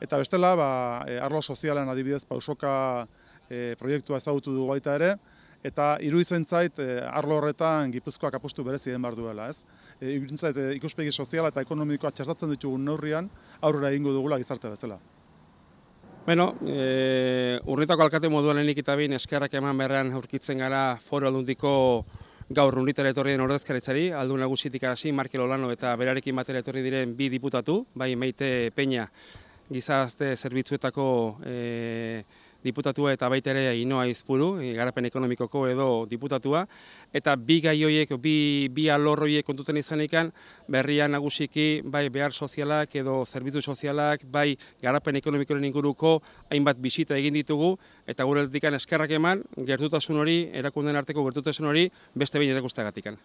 Eta bestela, ba, e, arlo sozialen adibidez pausoka e, proiektua ezagutu dugu baita ere, eta iruditzen zait e, arlo horretan gipuzkoak apustu berezi den bar duela, ez? E, e, ikuspegi soziala eta ekonomikoa txertatzen ditugun neurrian aurrera egingo dugula gizarte bezala. Bueno, urritako alkate moduan lehenik eta bin eskerrak eman berrean aurkitzen gara foro aldundiko gaur unitara etorri den ordezkaritzari, aldun nagusitik arasi, Markel Olano eta berarekin batera etorri diren bi diputatu, bai maite Peña gizazte zerbitzuetako e, diputatua eta baita ere inoa izpuru, e, garapen ekonomikoko edo diputatua, eta bi gai horiek, bi, bi horiek kontuten izan ikan, berria nagusiki, bai behar sozialak edo zerbitzu sozialak, bai garapen ekonomikoren inguruko hainbat bisita egin ditugu, eta gure dedikan eskerrak eman, gertutasun hori, erakunden arteko gertutasun hori, beste behin erakustagatikan.